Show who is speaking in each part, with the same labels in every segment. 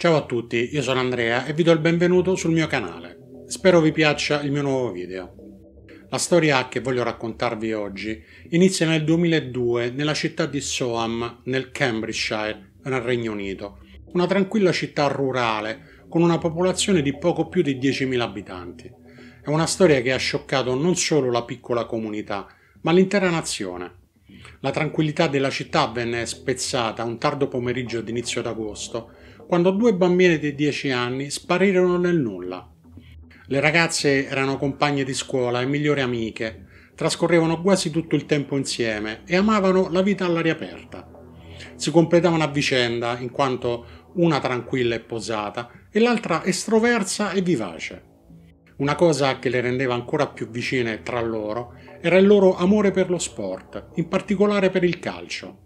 Speaker 1: Ciao a tutti, io sono Andrea e vi do il benvenuto sul mio canale. Spero vi piaccia il mio nuovo video. La storia che voglio raccontarvi oggi inizia nel 2002 nella città di Soham, nel Cambridgeshire, nel Regno Unito. Una tranquilla città rurale con una popolazione di poco più di 10.000 abitanti. È una storia che ha scioccato non solo la piccola comunità, ma l'intera nazione. La tranquillità della città venne spezzata un tardo pomeriggio d'inizio d'agosto quando due bambine di 10 anni sparirono nel nulla. Le ragazze erano compagne di scuola e migliori amiche, trascorrevano quasi tutto il tempo insieme e amavano la vita all'aria aperta. Si completavano a vicenda, in quanto una tranquilla e posata e l'altra estroversa e vivace. Una cosa che le rendeva ancora più vicine tra loro era il loro amore per lo sport, in particolare per il calcio.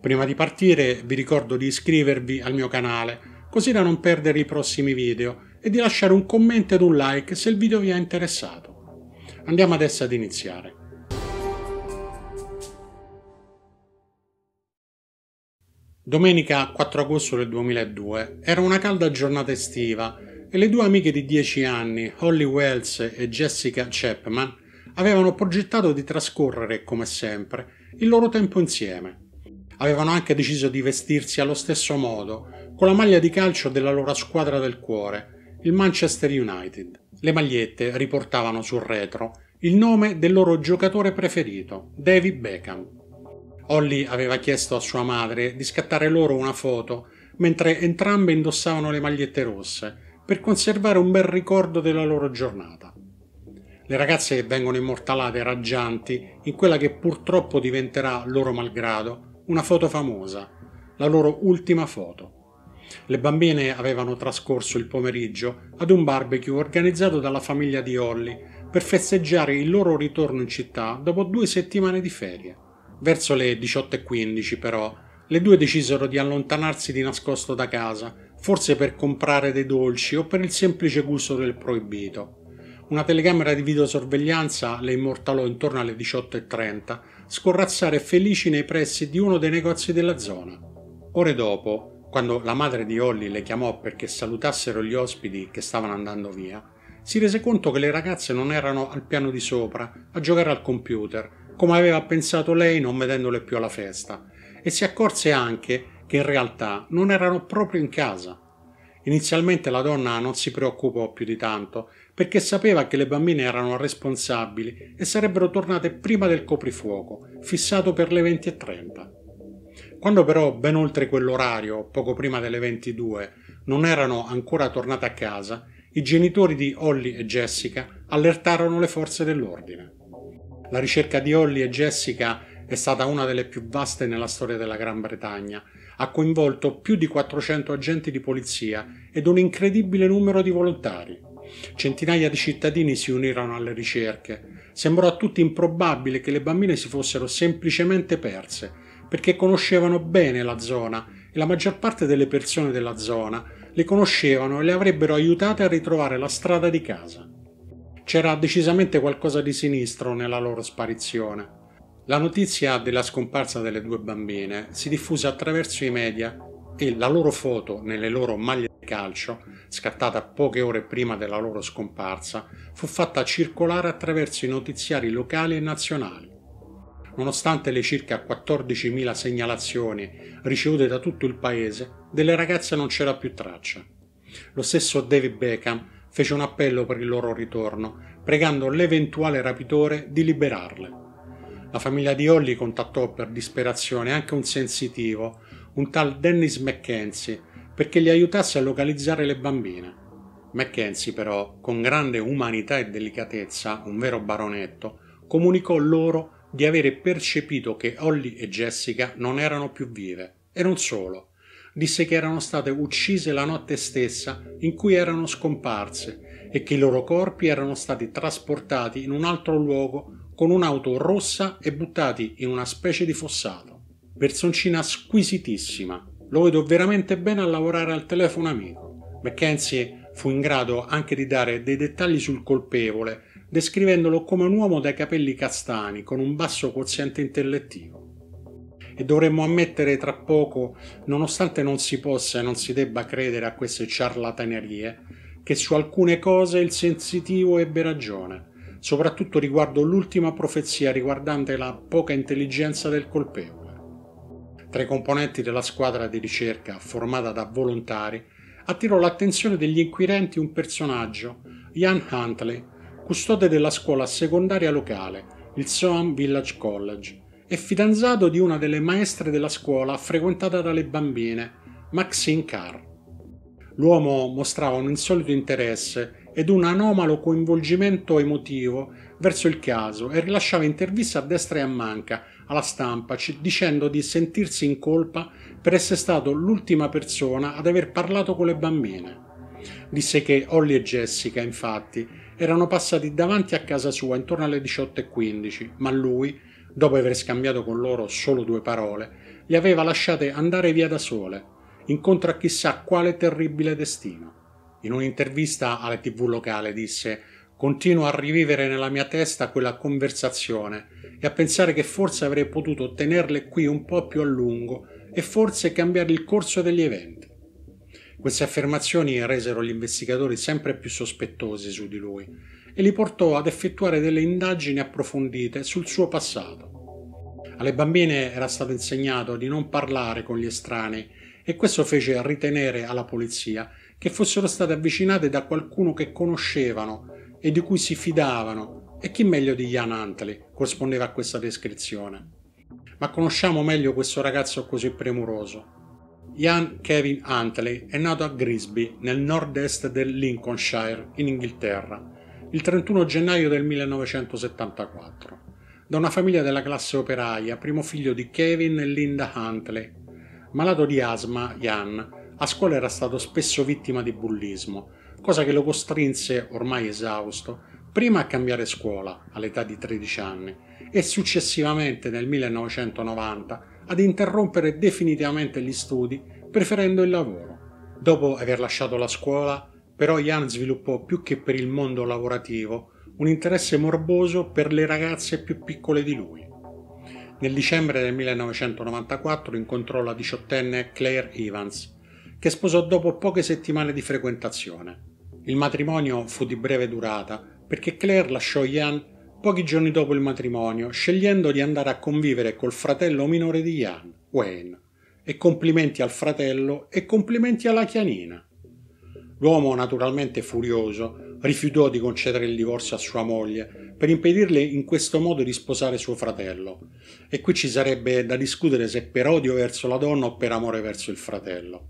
Speaker 1: Prima di partire vi ricordo di iscrivervi al mio canale così da non perdere i prossimi video e di lasciare un commento ed un like se il video vi è interessato. Andiamo adesso ad iniziare. Domenica 4 agosto del 2002 era una calda giornata estiva e le due amiche di 10 anni, Holly Wells e Jessica Chapman, avevano progettato di trascorrere, come sempre, il loro tempo insieme avevano anche deciso di vestirsi allo stesso modo, con la maglia di calcio della loro squadra del cuore, il Manchester United. Le magliette riportavano sul retro il nome del loro giocatore preferito, David Beckham. Holly aveva chiesto a sua madre di scattare loro una foto mentre entrambe indossavano le magliette rosse per conservare un bel ricordo della loro giornata. Le ragazze vengono immortalate raggianti in quella che purtroppo diventerà loro malgrado una foto famosa, la loro ultima foto. Le bambine avevano trascorso il pomeriggio ad un barbecue organizzato dalla famiglia di Holly per festeggiare il loro ritorno in città dopo due settimane di ferie. Verso le 18.15 però le due decisero di allontanarsi di nascosto da casa, forse per comprare dei dolci o per il semplice gusto del proibito. Una telecamera di videosorveglianza le immortalò intorno alle 18.30 scorrazzare felici nei pressi di uno dei negozi della zona. Ore dopo, quando la madre di Holly le chiamò perché salutassero gli ospiti che stavano andando via, si rese conto che le ragazze non erano al piano di sopra a giocare al computer, come aveva pensato lei non vedendole più alla festa, e si accorse anche che in realtà non erano proprio in casa. Inizialmente la donna non si preoccupò più di tanto perché sapeva che le bambine erano responsabili e sarebbero tornate prima del coprifuoco, fissato per le 20.30. Quando però, ben oltre quell'orario, poco prima delle 22, non erano ancora tornate a casa, i genitori di Holly e Jessica allertarono le forze dell'ordine. La ricerca di Holly e Jessica è stata una delle più vaste nella storia della Gran Bretagna. Ha coinvolto più di 400 agenti di polizia ed un incredibile numero di volontari centinaia di cittadini si unirono alle ricerche. Sembrò a tutti improbabile che le bambine si fossero semplicemente perse, perché conoscevano bene la zona e la maggior parte delle persone della zona le conoscevano e le avrebbero aiutate a ritrovare la strada di casa. C'era decisamente qualcosa di sinistro nella loro sparizione. La notizia della scomparsa delle due bambine si diffuse attraverso i media e la loro foto nelle loro maglie calcio, scattata poche ore prima della loro scomparsa, fu fatta circolare attraverso i notiziari locali e nazionali. Nonostante le circa 14.000 segnalazioni ricevute da tutto il paese, delle ragazze non c'era più traccia. Lo stesso David Beckham fece un appello per il loro ritorno, pregando l'eventuale rapitore di liberarle. La famiglia di Holly contattò per disperazione anche un sensitivo, un tal Dennis McKenzie, perché li aiutasse a localizzare le bambine. Mackenzie però, con grande umanità e delicatezza, un vero baronetto, comunicò loro di avere percepito che Holly e Jessica non erano più vive, e non solo. Disse che erano state uccise la notte stessa in cui erano scomparse e che i loro corpi erano stati trasportati in un altro luogo con un'auto rossa e buttati in una specie di fossato. Personcina squisitissima, lo vedo veramente bene a lavorare al telefono amico. Mackenzie fu in grado anche di dare dei dettagli sul colpevole, descrivendolo come un uomo dai capelli castani, con un basso quoziente intellettivo. E dovremmo ammettere tra poco, nonostante non si possa e non si debba credere a queste ciarlatanerie, che su alcune cose il sensitivo ebbe ragione, soprattutto riguardo l'ultima profezia riguardante la poca intelligenza del colpevole tra i componenti della squadra di ricerca formata da volontari, attirò l'attenzione degli inquirenti un personaggio, Ian Huntley, custode della scuola secondaria locale, il Soham Village College, e fidanzato di una delle maestre della scuola frequentata dalle bambine, Maxine Carr. L'uomo mostrava un insolito interesse ed un anomalo coinvolgimento emotivo verso il caso e rilasciava interviste a destra e a manca alla stampa dicendo di sentirsi in colpa per essere stato l'ultima persona ad aver parlato con le bambine. Disse che Holly e Jessica, infatti, erano passati davanti a casa sua intorno alle 18.15, ma lui, dopo aver scambiato con loro solo due parole, li aveva lasciate andare via da sole, incontro a chissà quale terribile destino. In un'intervista alla tv locale disse Continuo a rivivere nella mia testa quella conversazione e a pensare che forse avrei potuto tenerle qui un po' più a lungo e forse cambiare il corso degli eventi. Queste affermazioni resero gli investigatori sempre più sospettosi su di lui e li portò ad effettuare delle indagini approfondite sul suo passato. Alle bambine era stato insegnato di non parlare con gli estranei e questo fece ritenere alla polizia che fossero state avvicinate da qualcuno che conoscevano e di cui si fidavano e chi meglio di Ian Huntley corrispondeva a questa descrizione? Ma conosciamo meglio questo ragazzo così premuroso. Ian Kevin Huntley è nato a Grisby, nel nord-est del Lincolnshire, in Inghilterra, il 31 gennaio del 1974, da una famiglia della classe operaia, primo figlio di Kevin e Linda Huntley. Malato di asma, Ian a scuola era stato spesso vittima di bullismo, cosa che lo costrinse, ormai esausto, prima a cambiare scuola all'età di 13 anni e successivamente nel 1990 ad interrompere definitivamente gli studi preferendo il lavoro. Dopo aver lasciato la scuola, però Jan sviluppò più che per il mondo lavorativo un interesse morboso per le ragazze più piccole di lui. Nel dicembre del 1994 incontrò la diciottenne Claire Evans, che sposò dopo poche settimane di frequentazione. Il matrimonio fu di breve durata, perché Claire lasciò Ian pochi giorni dopo il matrimonio, scegliendo di andare a convivere col fratello minore di Ian, Wayne. E complimenti al fratello e complimenti alla chianina. L'uomo, naturalmente furioso, rifiutò di concedere il divorzio a sua moglie per impedirle in questo modo di sposare suo fratello. E qui ci sarebbe da discutere se per odio verso la donna o per amore verso il fratello.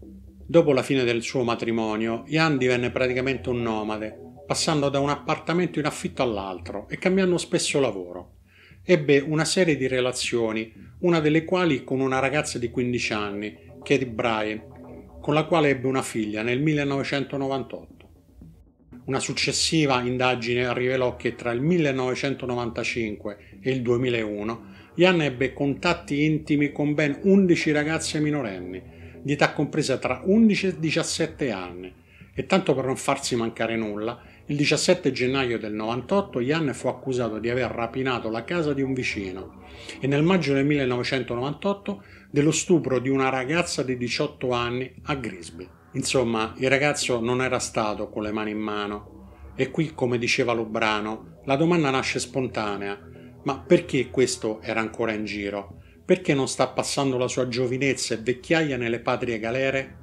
Speaker 1: Dopo la fine del suo matrimonio, Ian divenne praticamente un nomade, passando da un appartamento in affitto all'altro e cambiando spesso lavoro. Ebbe una serie di relazioni, una delle quali con una ragazza di 15 anni, Katie Bryan, con la quale ebbe una figlia nel 1998. Una successiva indagine rivelò che tra il 1995 e il 2001 Jan ebbe contatti intimi con ben 11 ragazze minorenni, di età compresa tra 11 e 17 anni, e tanto per non farsi mancare nulla, il 17 gennaio del 98 Jan fu accusato di aver rapinato la casa di un vicino e nel maggio del 1998 dello stupro di una ragazza di 18 anni a Grisby. Insomma, il ragazzo non era stato con le mani in mano. E qui, come diceva Lubrano, la domanda nasce spontanea. Ma perché questo era ancora in giro? Perché non sta passando la sua giovinezza e vecchiaia nelle patrie galere?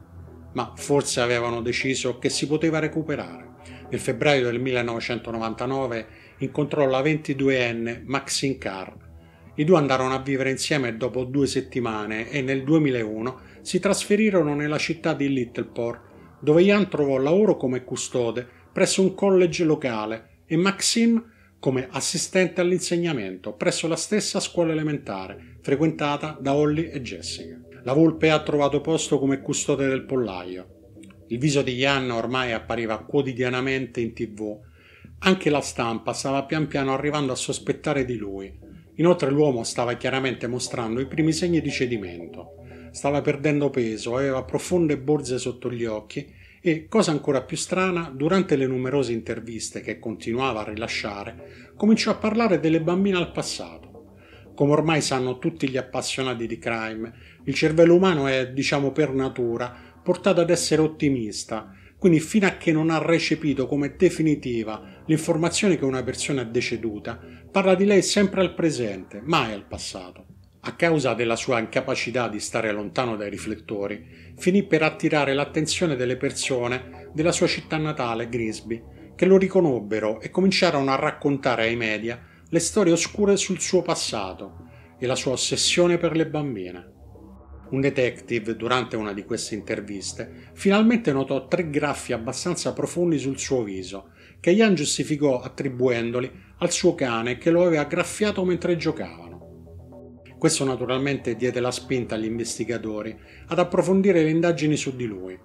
Speaker 1: Ma forse avevano deciso che si poteva recuperare nel febbraio del 1999 incontrò la 22enne Maxine Carr. I due andarono a vivere insieme dopo due settimane e nel 2001 si trasferirono nella città di Littleport, dove Ian trovò lavoro come custode presso un college locale e Maxime come assistente all'insegnamento presso la stessa scuola elementare frequentata da Holly e Jessica. La volpe ha trovato posto come custode del pollaio il viso di Ian ormai appariva quotidianamente in tv. Anche la stampa stava pian piano arrivando a sospettare di lui. Inoltre l'uomo stava chiaramente mostrando i primi segni di cedimento. Stava perdendo peso, aveva profonde borse sotto gli occhi e, cosa ancora più strana, durante le numerose interviste che continuava a rilasciare, cominciò a parlare delle bambine al passato. Come ormai sanno tutti gli appassionati di crime, il cervello umano è, diciamo per natura, portato ad essere ottimista, quindi fino a che non ha recepito come definitiva l'informazione che una persona è deceduta, parla di lei sempre al presente, mai al passato. A causa della sua incapacità di stare lontano dai riflettori, finì per attirare l'attenzione delle persone della sua città natale, Grisby, che lo riconobbero e cominciarono a raccontare ai media le storie oscure sul suo passato e la sua ossessione per le bambine. Un detective, durante una di queste interviste, finalmente notò tre graffi abbastanza profondi sul suo viso, che Ian giustificò attribuendoli al suo cane che lo aveva graffiato mentre giocavano. Questo naturalmente diede la spinta agli investigatori ad approfondire le indagini su di lui.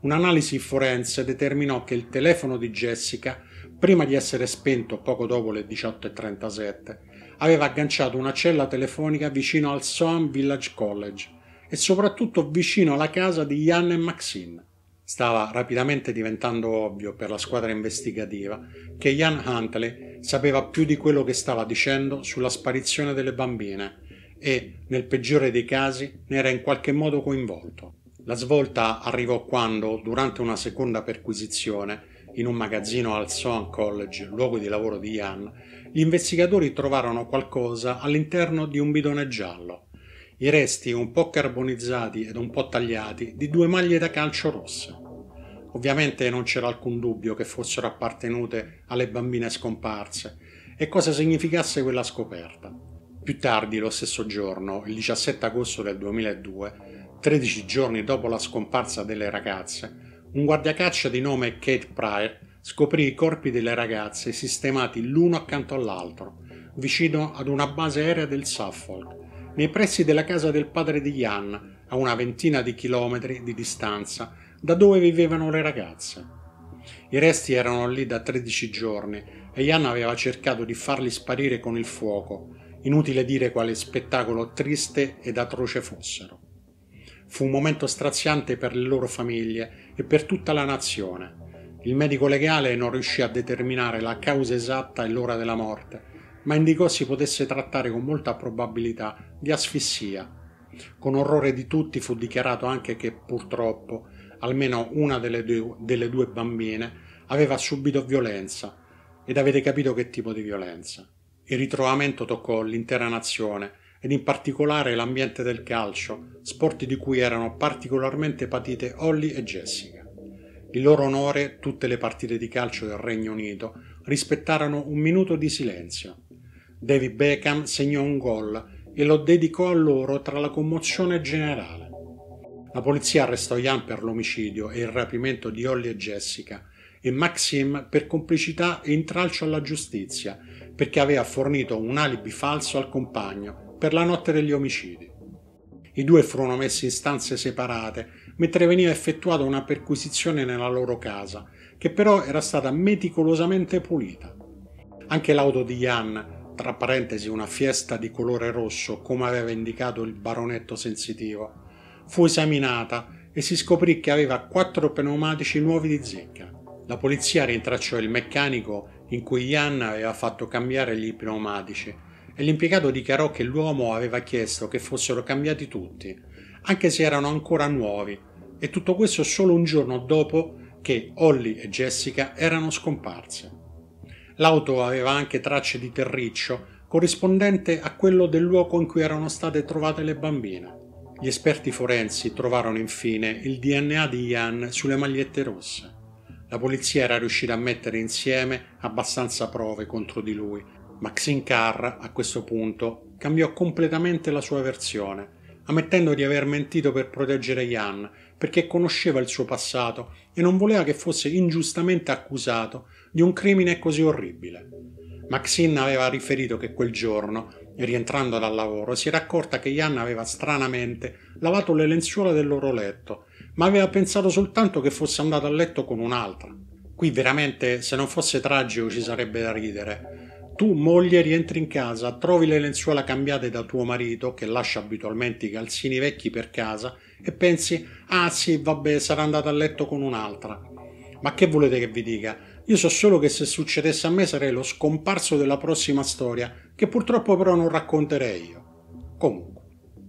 Speaker 1: Un'analisi forense determinò che il telefono di Jessica, prima di essere spento poco dopo le 18.37, aveva agganciato una cella telefonica vicino al Soham Village College, e soprattutto vicino alla casa di Jan e Maxine. Stava rapidamente diventando ovvio per la squadra investigativa che Jan Huntley sapeva più di quello che stava dicendo sulla sparizione delle bambine e, nel peggiore dei casi, ne era in qualche modo coinvolto. La svolta arrivò quando, durante una seconda perquisizione, in un magazzino al Sohan College, luogo di lavoro di Ian, gli investigatori trovarono qualcosa all'interno di un bidone giallo i resti un po' carbonizzati ed un po' tagliati di due maglie da calcio rosse. Ovviamente non c'era alcun dubbio che fossero appartenute alle bambine scomparse e cosa significasse quella scoperta. Più tardi, lo stesso giorno, il 17 agosto del 2002, 13 giorni dopo la scomparsa delle ragazze, un guardiacaccia di nome Kate Pryor scoprì i corpi delle ragazze sistemati l'uno accanto all'altro, vicino ad una base aerea del Suffolk, nei pressi della casa del padre di Jan, a una ventina di chilometri di distanza da dove vivevano le ragazze. I resti erano lì da 13 giorni e Jan aveva cercato di farli sparire con il fuoco, inutile dire quale spettacolo triste ed atroce fossero. Fu un momento straziante per le loro famiglie e per tutta la nazione. Il medico legale non riuscì a determinare la causa esatta e l'ora della morte, ma indicò si potesse trattare con molta probabilità di asfissia. Con orrore di tutti fu dichiarato anche che purtroppo almeno una delle due, delle due bambine aveva subito violenza ed avete capito che tipo di violenza. Il ritrovamento toccò l'intera nazione ed in particolare l'ambiente del calcio, sport di cui erano particolarmente patite Holly e Jessica. In loro onore tutte le partite di calcio del Regno Unito rispettarono un minuto di silenzio. David Beckham segnò un gol e lo dedicò a loro tra la commozione generale. La polizia arrestò Jan per l'omicidio e il rapimento di Holly e Jessica e Maxim per complicità e intralcio alla giustizia perché aveva fornito un alibi falso al compagno per la notte degli omicidi. I due furono messi in stanze separate mentre veniva effettuata una perquisizione nella loro casa, che però era stata meticolosamente pulita. Anche l'auto di Jan tra parentesi una fiesta di colore rosso, come aveva indicato il baronetto sensitivo, fu esaminata e si scoprì che aveva quattro pneumatici nuovi di zecca. La polizia rintracciò il meccanico in cui Ian aveva fatto cambiare gli pneumatici e l'impiegato dichiarò che l'uomo aveva chiesto che fossero cambiati tutti, anche se erano ancora nuovi, e tutto questo solo un giorno dopo che Holly e Jessica erano scomparse. L'auto aveva anche tracce di terriccio, corrispondente a quello del luogo in cui erano state trovate le bambine. Gli esperti forensi trovarono infine il DNA di Ian sulle magliette rosse. La polizia era riuscita a mettere insieme abbastanza prove contro di lui, ma Xincar a questo punto, cambiò completamente la sua versione, ammettendo di aver mentito per proteggere Ian, perché conosceva il suo passato e non voleva che fosse ingiustamente accusato di un crimine così orribile. Maxine aveva riferito che quel giorno, rientrando dal lavoro, si era accorta che Ian aveva stranamente lavato le lenzuola del loro letto, ma aveva pensato soltanto che fosse andato a letto con un'altra. Qui veramente, se non fosse tragico, ci sarebbe da ridere. Tu, moglie, rientri in casa, trovi le lenzuola cambiate da tuo marito, che lascia abitualmente i calzini vecchi per casa, e pensi: ah sì, vabbè, sarà andato a letto con un'altra. Ma che volete che vi dica? Io so solo che se succedesse a me sarei lo scomparso della prossima storia, che purtroppo però non racconterei io. Comunque,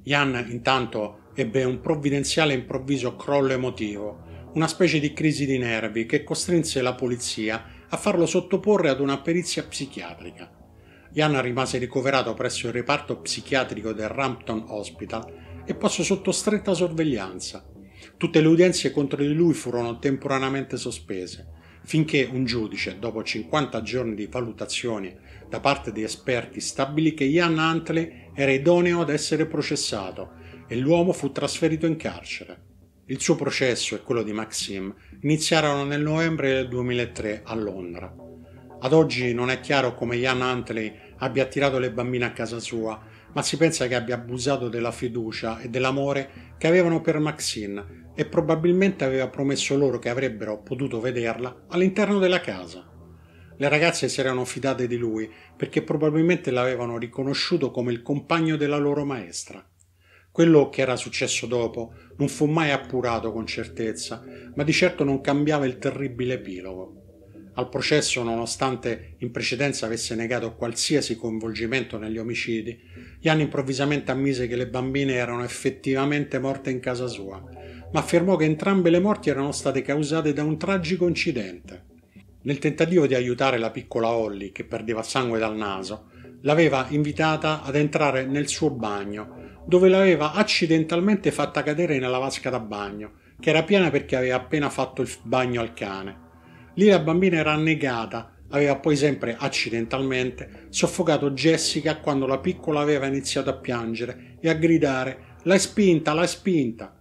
Speaker 1: Jan intanto ebbe un provvidenziale improvviso crollo emotivo, una specie di crisi di nervi che costrinse la polizia a farlo sottoporre ad una perizia psichiatrica. Jan rimase ricoverato presso il reparto psichiatrico del Rampton Hospital e posto sotto stretta sorveglianza. Tutte le udienze contro di lui furono temporaneamente sospese finché un giudice, dopo 50 giorni di valutazione da parte di esperti, stabilì che Ian Huntley era idoneo ad essere processato e l'uomo fu trasferito in carcere. Il suo processo e quello di Maxim iniziarono nel novembre del 2003 a Londra. Ad oggi non è chiaro come Ian Huntley abbia attirato le bambine a casa sua, ma si pensa che abbia abusato della fiducia e dell'amore che avevano per Maxine e probabilmente aveva promesso loro che avrebbero potuto vederla all'interno della casa. Le ragazze si erano fidate di lui perché probabilmente l'avevano riconosciuto come il compagno della loro maestra. Quello che era successo dopo non fu mai appurato con certezza, ma di certo non cambiava il terribile epilogo. Al processo, nonostante in precedenza avesse negato qualsiasi coinvolgimento negli omicidi, Jan improvvisamente ammise che le bambine erano effettivamente morte in casa sua ma affermò che entrambe le morti erano state causate da un tragico incidente. Nel tentativo di aiutare la piccola Holly, che perdeva sangue dal naso, l'aveva invitata ad entrare nel suo bagno, dove l'aveva accidentalmente fatta cadere nella vasca da bagno, che era piena perché aveva appena fatto il bagno al cane. Lì la bambina era annegata, aveva poi sempre accidentalmente soffocato Jessica quando la piccola aveva iniziato a piangere e a gridare L'hai spinta, l'hai spinta!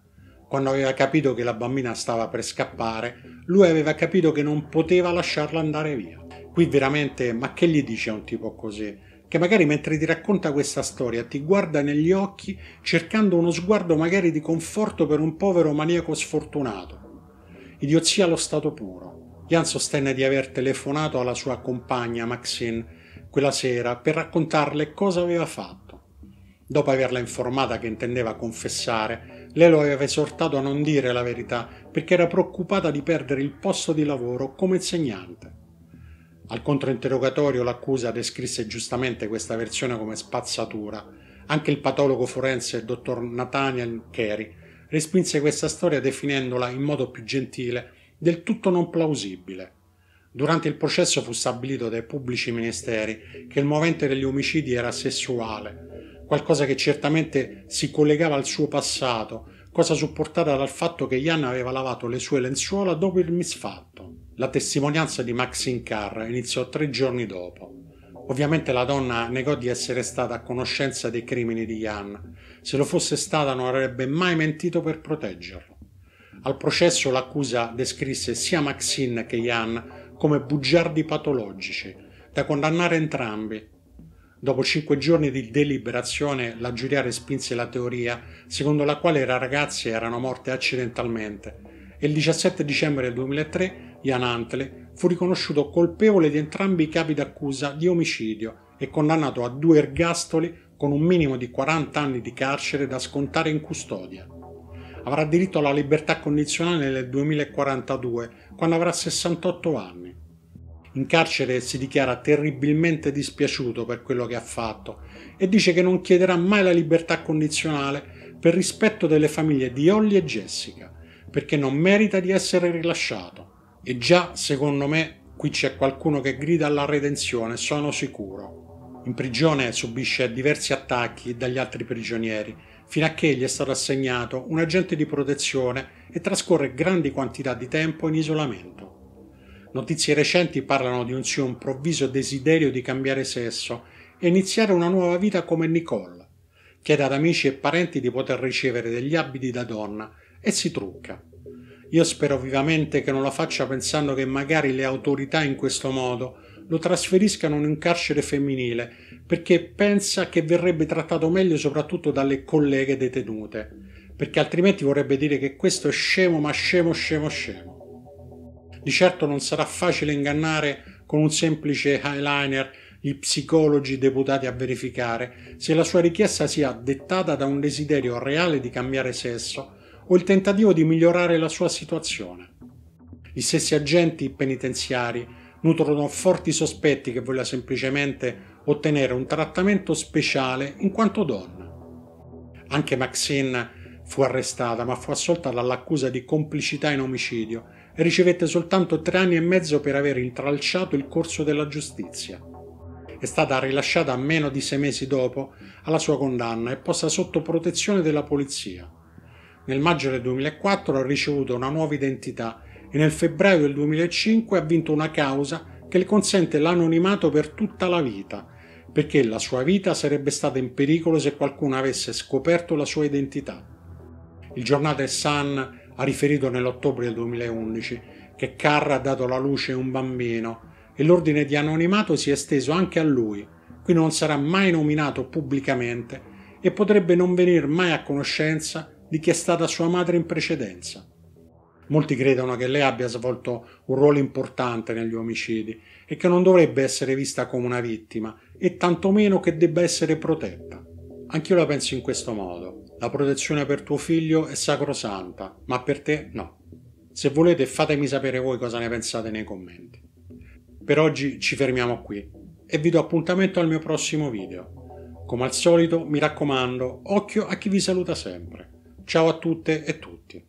Speaker 1: Quando aveva capito che la bambina stava per scappare, lui aveva capito che non poteva lasciarla andare via. Qui veramente, ma che gli dice a un tipo così? Che magari mentre ti racconta questa storia ti guarda negli occhi cercando uno sguardo magari di conforto per un povero maniaco sfortunato. Idiozia allo stato puro. Jan sostenne di aver telefonato alla sua compagna Maxine quella sera per raccontarle cosa aveva fatto. Dopo averla informata che intendeva confessare, lei lo aveva esortato a non dire la verità perché era preoccupata di perdere il posto di lavoro come insegnante. Al controinterrogatorio l'accusa descrisse giustamente questa versione come spazzatura. Anche il patologo forense, il dottor Nathaniel Kerry, respinse questa storia definendola in modo più gentile del tutto non plausibile. Durante il processo fu stabilito dai pubblici ministeri che il movente degli omicidi era sessuale qualcosa che certamente si collegava al suo passato, cosa supportata dal fatto che Jan aveva lavato le sue lenzuola dopo il misfatto. La testimonianza di Maxine Carr iniziò tre giorni dopo. Ovviamente la donna negò di essere stata a conoscenza dei crimini di Jan. Se lo fosse stata non avrebbe mai mentito per proteggerlo. Al processo l'accusa descrisse sia Maxine che Jan come bugiardi patologici, da condannare entrambi Dopo cinque giorni di deliberazione, la giuria respinse la teoria, secondo la quale le ragazze erano morte accidentalmente, e il 17 dicembre 2003 Jan Antle fu riconosciuto colpevole di entrambi i capi d'accusa di omicidio e condannato a due ergastoli con un minimo di 40 anni di carcere da scontare in custodia. Avrà diritto alla libertà condizionale nel 2042, quando avrà 68 anni. In carcere si dichiara terribilmente dispiaciuto per quello che ha fatto e dice che non chiederà mai la libertà condizionale per rispetto delle famiglie di Olly e Jessica, perché non merita di essere rilasciato. E già, secondo me, qui c'è qualcuno che grida alla redenzione, sono sicuro. In prigione subisce diversi attacchi dagli altri prigionieri, fino a che gli è stato assegnato un agente di protezione e trascorre grandi quantità di tempo in isolamento. Notizie recenti parlano di un suo improvviso desiderio di cambiare sesso e iniziare una nuova vita come Nicole. Chiede ad amici e parenti di poter ricevere degli abiti da donna e si trucca. Io spero vivamente che non la faccia pensando che magari le autorità in questo modo lo trasferiscano in un carcere femminile perché pensa che verrebbe trattato meglio soprattutto dalle colleghe detenute, perché altrimenti vorrebbe dire che questo è scemo ma scemo scemo scemo. Di certo non sarà facile ingannare con un semplice eyeliner i psicologi deputati a verificare se la sua richiesta sia dettata da un desiderio reale di cambiare sesso o il tentativo di migliorare la sua situazione. Gli stessi agenti penitenziari nutrono forti sospetti che voglia semplicemente ottenere un trattamento speciale in quanto donna. Anche Maxine fu arrestata ma fu assolta dall'accusa di complicità in omicidio ricevette soltanto tre anni e mezzo per aver intralciato il corso della giustizia. È stata rilasciata meno di sei mesi dopo alla sua condanna e posta sotto protezione della polizia. Nel maggio del 2004 ha ricevuto una nuova identità e nel febbraio del 2005 ha vinto una causa che le consente l'anonimato per tutta la vita, perché la sua vita sarebbe stata in pericolo se qualcuno avesse scoperto la sua identità. Il giornale Sun ha riferito nell'ottobre del 2011 che Carr ha dato alla luce un bambino e l'ordine di anonimato si è esteso anche a lui, qui non sarà mai nominato pubblicamente e potrebbe non venire mai a conoscenza di chi è stata sua madre in precedenza. Molti credono che lei abbia svolto un ruolo importante negli omicidi e che non dovrebbe essere vista come una vittima e tantomeno che debba essere protetta. Anch'io la penso in questo modo. La protezione per tuo figlio è sacrosanta, ma per te no. Se volete fatemi sapere voi cosa ne pensate nei commenti. Per oggi ci fermiamo qui e vi do appuntamento al mio prossimo video. Come al solito, mi raccomando, occhio a chi vi saluta sempre. Ciao a tutte e tutti.